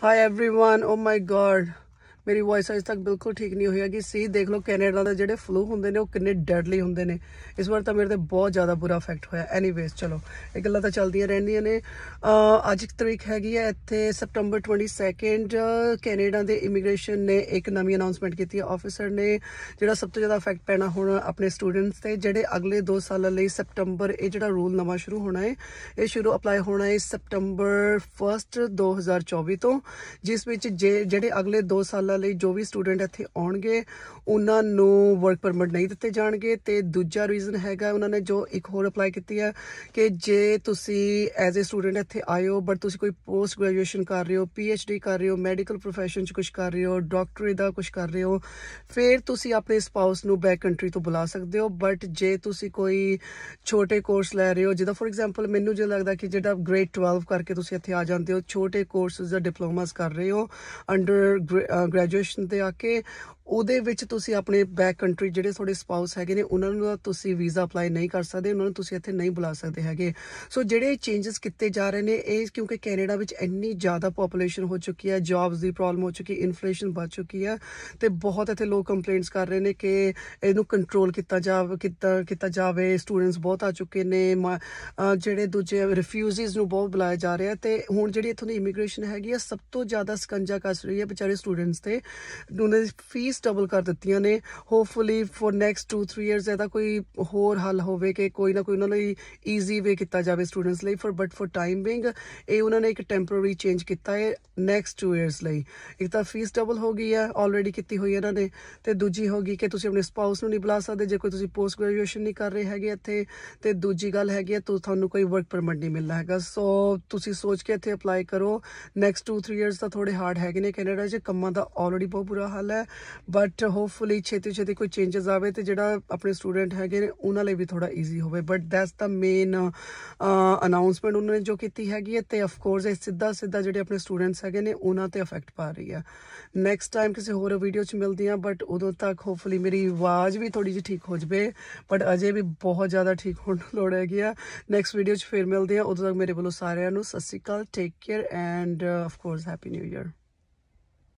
Hi everyone. Oh my god. ਮੇਰੀ voice ਅਜੇ ਤੱਕ ਬਿਲਕੁਲ ਠੀਕ ਨਹੀਂ ਹੋਈ ਹੈਗੀ ਸੀ ਦੇਖ ਲਓ ਕੈਨੇਡਾ ਦਾ ਜਿਹੜੇ ਫਲੂ ਹੁੰਦੇ ਨੇ ਉਹ ਕਿੰਨੇ ਡੈਡਲੀ ਹੁੰਦੇ ਨੇ ਇਸ ਵਾਰ ਤਾਂ ਮੇਰੇ ਤੇ ਬਹੁਤ ਜ਼ਿਆਦਾ ਬੁਰਾ ਇਫੈਕਟ ਹੋਇਆ ਐਨੀਵੇਸ ਚਲੋ ਇਹ ਗੱਲਾਂ ਤਾਂ ਚੱਲਦੀਆਂ ਰਹਿੰਦੀਆਂ ਨੇ ਅੱਜ ਇੱਕ ਤਰੀਕ ਹੈਗੀ ਹੈ ਇੱਥੇ ਸਪਟੰਬਰ 22 ਕੈਨੇਡਾ ਦੇ ਇਮੀਗ੍ਰੇਸ਼ਨ ਨੇ ਇੱਕ ਨਵੀਂ ਅਨਾਉਂਸਮੈਂਟ ਕੀਤੀ ਹੈ ਆਫੀਸਰ ਨੇ ਜਿਹੜਾ ਸਭ ਤੋਂ ਜ਼ਿਆਦਾ ਇਫੈਕਟ ਪੈਣਾ ਹੁਣ ਆਪਣੇ ਸਟੂਡੈਂਟਸ ਤੇ ਜਿਹੜੇ ਅਗਲੇ 2 ਸਾਲਾਂ ਲਈ ਸਪਟੰਬਰ ਇਹ ਜਿਹੜਾ ਰੂਲ ਨਵਾਂ ਸ਼ੁਰੂ ਹੋਣਾ ਹੈ ਇਹ ਸ਼ੁਰੂ ਅਪਲਾਈ ਹੋਣਾ ਹੈ ਸਪਟੰਬਰ 1 2024 ਤੋਂ ਜਿਸ ਵਿੱਚ ਜਿਹੜੇ ਅਗਲੇ 2 ਸਾਲਾਂ ਲਈ ਜੋ ਵੀ ਸਟੂਡੈਂਟ ਇੱਥੇ ਆਉਣਗੇ ਉਹਨਾਂ ਨੂੰ ਵਰਕ ਪਰਮਿਟ ਨਹੀਂ ਦਿੱਤੇ ਜਾਣਗੇ ਤੇ ਦੂਜਾ ਰੀਜ਼ਨ ਹੈਗਾ ਉਹਨਾਂ ਨੇ ਜੋ ਇੱਕ ਹੋਰ ਅਪਲਾਈ ਕੀਤੀ ਹੈ ਕਿ ਜੇ ਤੁਸੀਂ ਐਜ਼ ਅ ਸਟੂਡੈਂਟ ਇੱਥੇ ਆਏ ਹੋ ਬਟ ਤੁਸੀਂ ਕੋਈ ਪੋਸਟ ਗ੍ਰੈਜੂਏਸ਼ਨ ਕਰ ਰਹੇ ਹੋ ਪੀ ਐਚ ਡੀ ਕਰ ਰਹੇ ਹੋ ਮੈਡੀਕਲ profession 'ਚ ਕੁਝ ਕਰ ਰਹੇ ਹੋ ਡਾਕਟਰੀ ਦਾ ਕੁਝ ਕਰ ਰਹੇ ਹੋ ਫਿਰ ਤੁਸੀਂ ਆਪਣੇ ਸਪਾਊਸ ਨੂੰ ਬੈਕ ਕੰਟਰੀ ਤੋਂ ਬੁਲਾ ਸਕਦੇ ਹੋ ਬਟ ਜੇ ਤੁਸੀਂ ਕੋਈ ਛੋਟੇ ਕੋਰਸ ਲੈ ਰਹੇ ਹੋ ਜਿਦਾ ਫੋਰ ਐਗਜ਼ਾਮਪਲ ਮੈਨੂੰ ਜੇ ਲੱਗਦਾ ਕਿ ਜਿਹੜਾ ਗ੍ਰੇਡ 12 ਕਰਕੇ ਤੁਸੀਂ ਇੱਥੇ ਆ ਜਾਂਦੇ ਹੋ ਛੋਟੇ ਕੋਰਸਸ ਜਾਂ ਡਿਪਲੋਮਾਸ ਕਰ ਰਹੇ ਹੋ ਅੰਡਰ ਗ੍ਰੈਜੂਏਟ ਗ੍ਰੈਜੂਏਸ਼ਨ ਤੇ ਆ ਕੇ ਉਹਦੇ ਵਿੱਚ ਤੁਸੀਂ ਆਪਣੇ ਬੈਕ ਕੰਟਰੀ ਜਿਹੜੇ ਤੁਹਾਡੇ ਸਪਾਊਸ ਹੈਗੇ ਨੇ ਉਹਨਾਂ ਨੂੰ ਤੁਸੀਂ ਵੀਜ਼ਾ ਅਪਲਾਈ ਨਹੀਂ ਕਰ ਸਕਦੇ ਉਹਨਾਂ ਨੂੰ ਤੁਸੀਂ ਇੱਥੇ ਨਹੀਂ ਬੁਲਾ ਸਕਦੇ ਹੈਗੇ ਸੋ ਜਿਹੜੇ ਚੇਂजेस ਕੀਤੇ ਜਾ ਰਹੇ ਨੇ ਇਹ ਕਿਉਂਕਿ ਕੈਨੇਡਾ ਵਿੱਚ ਇੰਨੀ ਜ਼ਿਆਦਾ ਪੋਪੂਲੇਸ਼ਨ ਹੋ ਚੁੱਕੀ ਹੈ ਜੌਬਸ ਦੀ ਪ੍ਰੋਬਲਮ ਹੋ ਚੁੱਕੀ ਇਨਫਲੇਸ਼ਨ ਵੱਧ ਚੁੱਕੀ ਹੈ ਤੇ ਬਹੁਤ ਇੱਥੇ ਲੋਕ ਕੰਪਲੇਂਟਸ ਕਰ ਰਹੇ ਨੇ ਕਿ ਇਹਨੂੰ ਕੰਟਰੋਲ ਕੀਤਾ ਜਾਵੇ ਕੀਤਾ ਕੀਤਾ ਜਾਵੇ ਸਟੂਡੈਂਟਸ ਬਹੁਤ ਆ ਚੁੱਕੇ ਨੇ ਜਿਹੜੇ ਦੂਜੇ ਰਿਫਿਊਜੀਜ਼ ਨੂੰ ਬਹੁਤ ਬੁਲਾਇਆ ਜਾ ਰਿਹਾ ਤੇ ਹੁਣ ਜਿਹੜੀ ਇਥੋਂ ਦੀ ਇਮੀਗ੍ਰੇਸ਼ਨ ਹੈਗੀ ਆ ਸਭ ਤੋਂ ਜ਼ਿਆਦਾ ਸਕੰਜਾ ਕੱਸ ਰਹੀ ਹੈ ਵਿਚਾਰੇ ਸਟੂਡੈਂਟਸ ਵਾਸਤੇ ਉਹਨਾਂ ਦੀ ਫੀਸ ਡਬਲ ਕਰ ਦਿੱਤੀਆਂ ਨੇ ਹੋਪਫੁਲੀ ਫॉर ਨੈਕਸਟ 2-3 ਇਅਰਸ ਇਹਦਾ ਕੋਈ ਹੋਰ ਹੱਲ ਹੋਵੇ ਕਿ ਕੋਈ ਨਾ ਕੋਈ ਉਹਨਾਂ ਲਈ ਈਜ਼ੀ ਵੇ ਕੀਤਾ ਜਾਵੇ ਸਟੂਡੈਂਟਸ ਲਈ for but for time being ਇਹ ਉਹਨਾਂ ਨੇ ਇੱਕ ਟੈਂਪੋਰਰੀ ਚੇਂਜ ਕੀਤਾ ਹੈ ਨੈਕਸਟ 2 ਇਅਰਸ ਲਈ ਇੱਕ ਤਾਂ ਫੀਸ ਡਬਲ ਹੋ ਗਈ ਹੈ ਆਲਰੇਡੀ ਕੀਤੀ ਹੋਈ ਹੈ ਇਹਨਾਂ ਨੇ ਤੇ ਦੂਜੀ ਹੋ ਗਈ ਕਿ ਤੁਸੀਂ ਆਪਣੇ ਸਪਾਊਸ ਨੂੰ ਨਹੀਂ ਬੁਲਾ ਸਕਦੇ ਜੇ ਕੋਈ ਤੁਸੀਂ ਪੋਸਟ ਗ੍ਰੈਜੂਏਸ਼ਨ ਨਹੀਂ ਕਰ ਰਹੇ ਹੈਗੇ ਇੱਥੇ ਤੇ ਦੂਜੀ ਗੱਲ ਹੈਗੀ ਹੈ ਤੋ ਤੁਹਾਨੂੰ ਕੋਈ ਵਰਕ ਪਰਮਿਟ ਨਹੀਂ ਮਿਲਣਾ ਹੈਗਾ ਸੋ ਤੁਸੀਂ ਸੋਚ ਕੇ ਇੱਥੇ ਅਪਲਾਈ ਕਰੋ ਨੈਕਸਟ 2-3 ਇਅਰਸ ਦਾ ਥੋੜੇ ਹਾਰਡ ਹੈਗੇ ਨੇ ਕੈਨੇਡਾ 'ਚ ਕੰਮਾਂ ਦਾ ਆਲਰੇਡੀ ਬਹੁਤ ਬੁਰਾ ਹਾਲ ਹੈ ਬਟ ਹੋਪਫੁਲੀ ਛੇਤੀ ਛੇਤੀ ਕੋਈ ਚੇਂਜਸ ਆਵੇ ਤੇ ਜਿਹੜਾ ਆਪਣੇ ਸਟੂਡੈਂਟ ਹੈਗੇ ਨੇ ਉਹਨਾਂ ਲਈ ਵੀ ਥੋੜਾ ਈਜ਼ੀ ਹੋਵੇ but that's the main announcement ਉਹਨਾਂ ਨੇ ਜੋ ਕੀਤੀ ਹੈਗੀ ਹੈ ਤੇ ਆਫ ਕੋਰਸ ਇਹ ਸਿੱਧਾ ਸਿੱਧਾ ਜਿਹੜੇ ਆਪਣੇ ਸਟੂਡੈਂਟਸ ਹੈਗੇ ਨੇ ਉਹਨਾਂ ਤੇ ਅਫੈਕਟ ਪਾ ਰਹੀ ਹੈ ਨੈਕਸਟ ਟਾਈਮ ਕਿਸੇ ਹੋਰ ਵੀਡੀਓ 'ਚ ਮਿਲਦੇ ਹਾਂ ਬਟ ਉਦੋਂ ਤੱਕ ਹੋਪਫੁਲੀ ਮੇਰੀ ਆਵਾਜ਼ ਵੀ ਥੋੜੀ ਜਿਹੀ ਠੀਕ ਹੋ ਜਵੇ ਬਟ ਅਜੇ ਵੀ ਬਹੁਤ ਜ਼ਿਆਦਾ ਠੀਕ ਹੋਣ ਨੂੰ ਲੋੜ ਹੈਗੀ ਆ ਨੈਕਸਟ ਵੀਡੀਓ 'ਚ ਫੇਰ ਮਿਲਦੇ ਹਾਂ ਉਦੋਂ ਤੱਕ ਮੇਰੇ ਵੱਲੋਂ ਸਾਰਿਆਂ ਨੂੰ ਸਤਿ ਸ਼੍ਰੀ ਅਕਾਲ take care and of course happy new year